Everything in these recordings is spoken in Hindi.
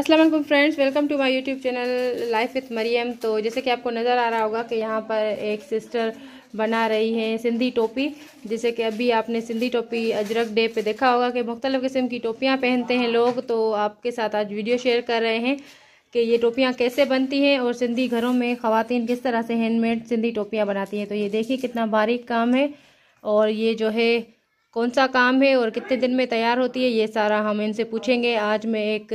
Aslam friends welcome to my YouTube channel life with Mariam तो जैसे कि आपको नज़र आ रहा होगा कि यहाँ पर एक सिस्टर बना रही है सिंधी टोपी जैसे कि अभी आपने सिंधी टोपी अजरक डे पे देखा होगा कि मुख्तलिफ़ किस्म की टोपियाँ पहनते हैं लोग तो आपके साथ आज वीडियो शेयर कर रहे हैं कि ये टोपियाँ कैसे बनती हैं और सिंधी घरों में ख़वान किस तरह से हैंडमेड सिंधी टोपियाँ बनाती हैं तो ये देखिए कितना बारीक काम है और ये जो है कौन सा काम है और कितने दिन में तैयार होती है ये सारा हम इनसे पूछेंगे आज मैं एक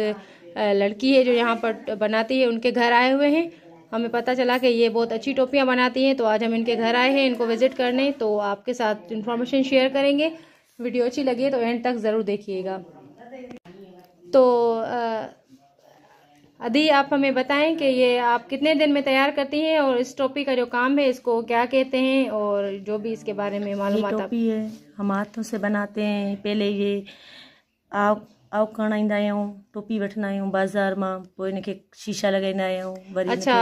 लड़की है जो यहाँ पर बनाती है उनके घर आए हुए हैं हमें पता चला कि ये बहुत अच्छी टोपियाँ बनाती हैं तो आज हम इनके घर आए हैं इनको विज़िट करने तो आपके साथ इन्फॉर्मेशन शेयर करेंगे वीडियो अच्छी लगी तो एंड तक ज़रूर देखिएगा तो अदी आप हमें बताएं कि ये आप कितने दिन में तैयार करती हैं और इस टोपी का जो काम है इसको क्या कहते हैं और जो भी इसके बारे में मालूम टोपी है हम हाथों से बनाते हैं पहले ये आप आउं खणणु ईंदा आहियूं टोपी वठंदा आहियूं बाज़ार मां पोइ हिन खे शीशा लॻाईंदा आहियूं वरी अच्छा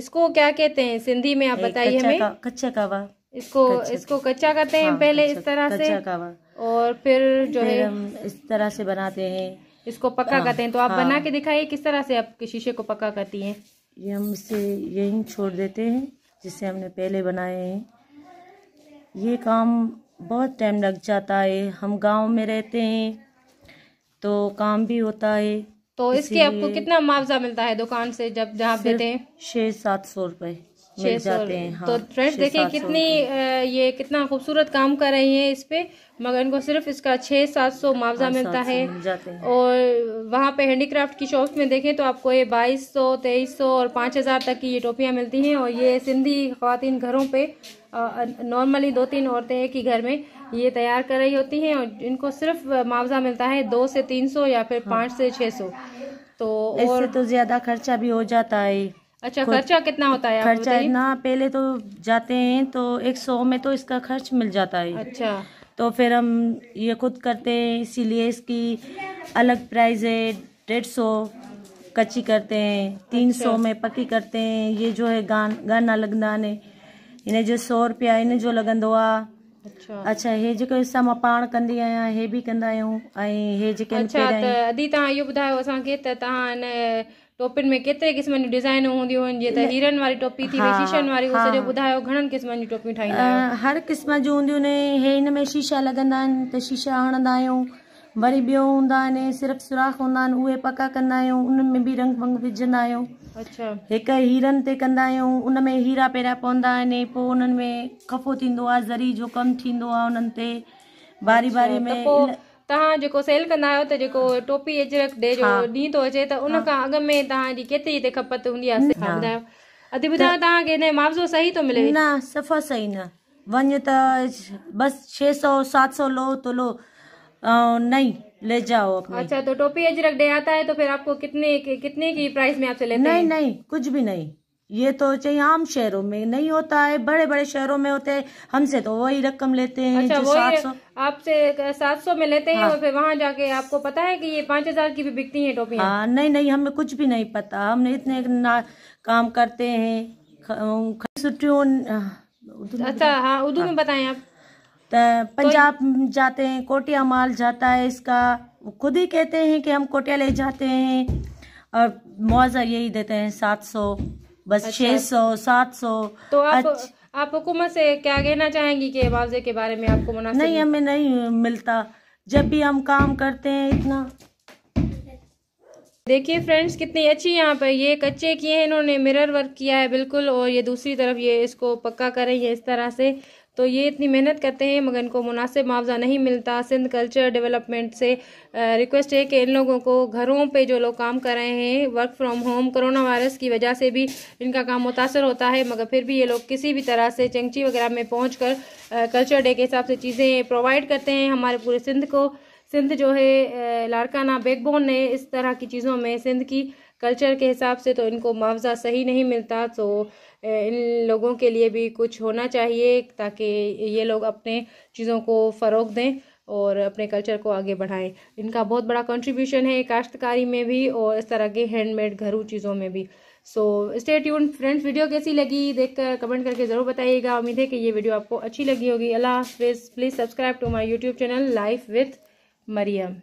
इसको क्या कहते हैं सिंधी में आप बताइए हमें कच्चा कावा इसको इसको कच्चा कहते हैं हाँ, पहले इस तरह से कच्चा कावा और फिर जो है हम इस तरह से बनाते हैं इसको पक्का हाँ, करते हैं तो आप हाँ। बना के दिखाइए किस तरह से आपके शीशे को पक्का करती हैं ये हम इसे यही छोड़ देते हैं जिसे हमने पहले बनाए हैं ये काम बहुत टाइम लग जाता है हम गांव में रहते हैं तो काम भी होता है तो इसके आपको कितना मुआवजा मिलता है दुकान से जब जहाँ देते हैं छह सात सौ रूपए छः सौ तो हाँ, तो फ्रेंड्स देखिए कितनी ये कितना खूबसूरत काम कर रही हैं इस पे मगर इनको सिर्फ इसका छः सात सौ मुआवजा मिलता है और वहाँ पे हैंडीक्राफ्ट की शॉप में देखें तो आपको ये बाईस सौ तेईस सौ और पाँच हज़ार तक की ये टोपियाँ मिलती हैं और ये सिंधी खातिन घरों पर नॉर्मली दो तीन औरतें हैं कि घर में ये तैयार कर रही होती हैं और इनको सिर्फ मुआवजा मिलता है दो से तीन सौ या फिर पाँच से छः सौ तो और तो ज्यादा खर्चा भी हो जाता है अच्छा खर्चा कितना होता है खर्चा इतना पहले तो जाते हैं तो एक सौ में तो इसका खर्च मिल जाता है अच्छा तो फिर हम ये खुद करते हैं इसीलिए इसकी अलग प्राइस है डेढ़ सौ कच्ची करते हैं तीन सौ अच्छा। में पक्की करते हैं ये जो है गान गाना लगना है हिन जो सौ रुपया जो लॻंदो आहे अच्छा अच्छा हे जेको हिसाब मां पाण कंदी आहियां हे बि कंदा आहियूं ऐं अधी तव्हां इहो ॿुधायो असांखे त तव्हां इन टोपियुनि में केतिरे क़िस्मनि जी डिज़ाइनूं हूंदियूं आहिनि जीअं त हीरनि वारी टोपी थी शीशनि वारी सॼो ॿुधायो घणनि जी टोपियूं ठाहींदी हर क़िस्म लॻंदा आहिनि त शीशा हणंदा आहियूं वरी बो हूँ ने सिर्फ सुराख हूँ उ पका कंदा आहियूं रंग वंग विझा अच्छा हिकु हीरनि ते हीरा पहिरियां पवंदा आहिनि में खफ़ो थींदो ज़री जो कम थींदो बारी अच्छा, बारी में तव्हां जेको सेल कंदा आहियो त टोपी अजरक डे जो दी तो अचे त उन खां में तव्हांजी केतिरी ते खपत हूंदी आहे ॿुधायो अधु मुआवज़ो सही तो मिले न सफ़ा सही न वन त बस छह सौ सात सौ लो तो लो नहीं ले जाओ अपने अच्छा तो टोपी अजरक डे आता है तो फिर आपको कितने कितने की प्राइस में आपसे लेते नहीं हैं? नहीं कुछ भी नहीं ये तो चाहिए आम शहरों में नहीं होता है बड़े बड़े शहरों में होते हैं हमसे तो वही रकम लेते हैं अच्छा, जो आपसे सात सौ में लेते हैं हाँ। और फिर वहाँ जाके आपको पता है कि ये पाँच हजार की भी बिकती है टोपियाँ हाँ नहीं नहीं हमें कुछ भी नहीं पता हमने इतने काम करते हैं छुट्टियों अच्छा हाँ उर्दू में अच्छा, बताए हाँ, हाँ। आप तो तो पंजाब जाते हैं कोटिया माल जाता है इसका खुद ही कहते हैं कि हम कोटिया ले जाते हैं और मुआवजा यही देते हैं सात सौ बस अच्छा। छह सौ सात सौ तो आप अच्छ... आप हुकूमत से क्या कहना चाहेंगी कि मुआवजे के बारे में आपको मुनासिब नहीं हमें नहीं मिलता जब भी हम काम करते हैं इतना देखिए फ्रेंड्स कितनी अच्छी यहाँ पर ये कच्चे किए हैं इन्होंने मिरर वर्क किया है बिल्कुल और ये दूसरी तरफ ये इसको पक्का करें ये इस तरह से तो ये इतनी मेहनत करते हैं मगर इनको मुनासिब मुआवजा नहीं मिलता सिंध कल्चर डेवलपमेंट से रिक्वेस्ट है कि इन लोगों को घरों पे जो लोग काम कर रहे हैं work from home corona virus की वजह से भी इनका काम मुतासर होता है मगर फिर भी ये लोग किसी भी तरह से चंगची वगैरह में पहुँच कल्चर डे के हिसाब से चीज़ें प्रोवाइड करते हैं हमारे पूरे सिंध को सिंध जो है लाड़काना बेकबोन ने इस तरह की चीज़ों में सिंध की कल्चर के हिसाब से तो इनको मुआवजा सही नहीं मिलता तो इन लोगों के लिए भी कुछ होना चाहिए ताकि ये लोग अपने चीज़ों को फ़रोग दें और अपने कल्चर को आगे बढ़ाएं इनका बहुत बड़ा कंट्रीब्यूशन है काश्तकारी में भी और इस तरह के हैंडमेड घरू चीज़ों में भी so stay tune friends video कैसी लगी देखकर कमेंट करके ज़रूर बताइएगा उम्मीद है कि ये वीडियो आपको अच्छी लगी होगी अल्लाह हाफिज़ please subscribe to my YouTube channel life with Maryam